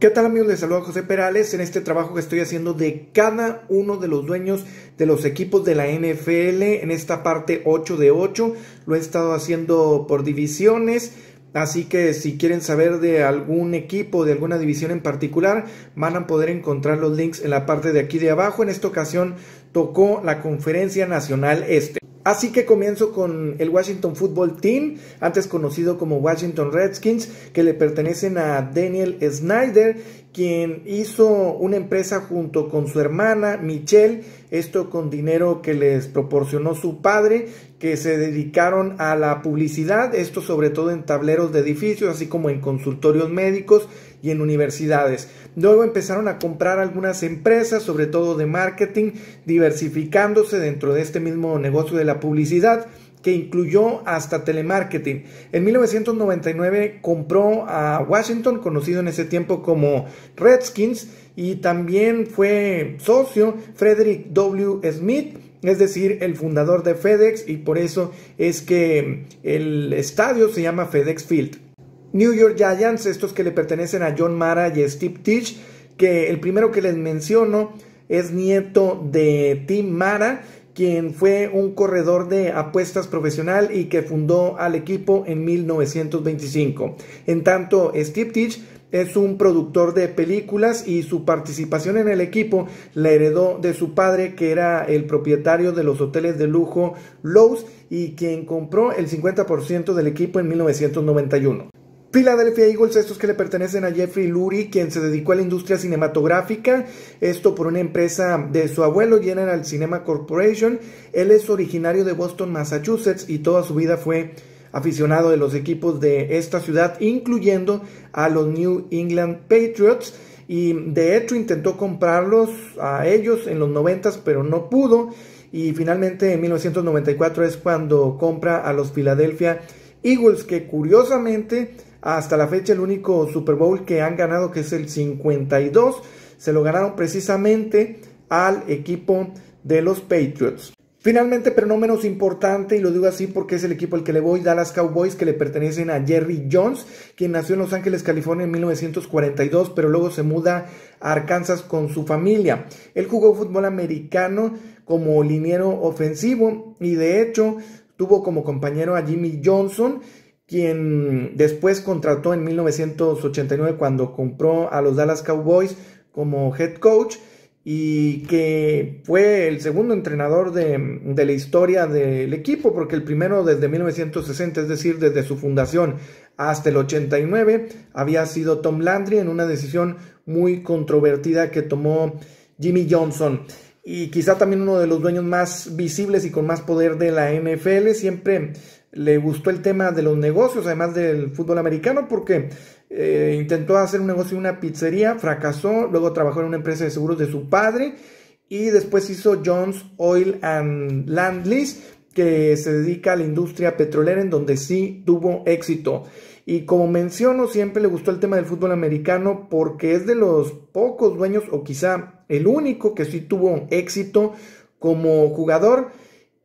¿Qué tal amigos? Les saluda José Perales en este trabajo que estoy haciendo de cada uno de los dueños de los equipos de la NFL en esta parte 8 de 8. Lo he estado haciendo por divisiones. Así que si quieren saber de algún equipo, de alguna división en particular, van a poder encontrar los links en la parte de aquí de abajo. En esta ocasión tocó la Conferencia Nacional Este. Así que comienzo con el Washington Football Team, antes conocido como Washington Redskins, que le pertenecen a Daniel Snyder, quien hizo una empresa junto con su hermana Michelle esto con dinero que les proporcionó su padre, que se dedicaron a la publicidad, esto sobre todo en tableros de edificios, así como en consultorios médicos y en universidades. Luego empezaron a comprar algunas empresas, sobre todo de marketing, diversificándose dentro de este mismo negocio de la publicidad que incluyó hasta telemarketing. En 1999 compró a Washington, conocido en ese tiempo como Redskins, y también fue socio Frederick W. Smith, es decir, el fundador de FedEx, y por eso es que el estadio se llama FedEx Field. New York Giants, estos que le pertenecen a John Mara y Steve Tisch, que el primero que les menciono es nieto de Tim Mara quien fue un corredor de apuestas profesional y que fundó al equipo en 1925. En tanto, Steve Teach es un productor de películas y su participación en el equipo la heredó de su padre que era el propietario de los hoteles de lujo Lowe's y quien compró el 50% del equipo en 1991. Philadelphia Eagles, estos que le pertenecen a Jeffrey Lurie, quien se dedicó a la industria cinematográfica, esto por una empresa de su abuelo, General Cinema Corporation. Él es originario de Boston, Massachusetts, y toda su vida fue aficionado de los equipos de esta ciudad, incluyendo a los New England Patriots. Y de hecho intentó comprarlos a ellos en los 90, pero no pudo. Y finalmente en 1994 es cuando compra a los Philadelphia Eagles, que curiosamente hasta la fecha el único Super Bowl que han ganado, que es el 52, se lo ganaron precisamente al equipo de los Patriots. Finalmente, pero no menos importante, y lo digo así porque es el equipo al que le voy, Dallas Cowboys, que le pertenecen a Jerry Jones, quien nació en Los Ángeles, California en 1942, pero luego se muda a Arkansas con su familia. Él jugó fútbol americano como liniero ofensivo y de hecho tuvo como compañero a Jimmy Johnson, quien después contrató en 1989 cuando compró a los Dallas Cowboys como head coach y que fue el segundo entrenador de, la historia del equipo, porque el primero desde 1960, es decir, desde su fundación hasta el 89, había sido Tom Landry en una decisión muy controvertida que tomó Jimmy Johnson. Y quizá también uno de los dueños más visibles y con más poder de la NFL, siempre le gustó el tema de los negocios, además del fútbol americano, porque eh, intentó hacer un negocio en una pizzería, fracasó, luego trabajó en una empresa de seguros de su padre y después hizo Jones Oil and Land que se dedica a la industria petrolera, en donde sí tuvo éxito. Y como menciono, siempre le gustó el tema del fútbol americano porque es de los pocos dueños, o quizá el único que sí tuvo éxito como jugador.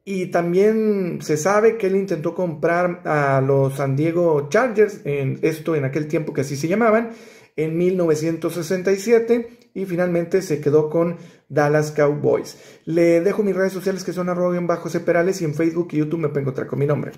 Y también se sabe que él intentó comprar a los San Diego Chargers, en esto en aquel tiempo que así se llamaban, en 1967 y finalmente se quedó con Dallas Cowboys. Le dejo mis redes sociales que son arroba en bajo Perales y en Facebook y YouTube me pueden encontrar con mi nombre.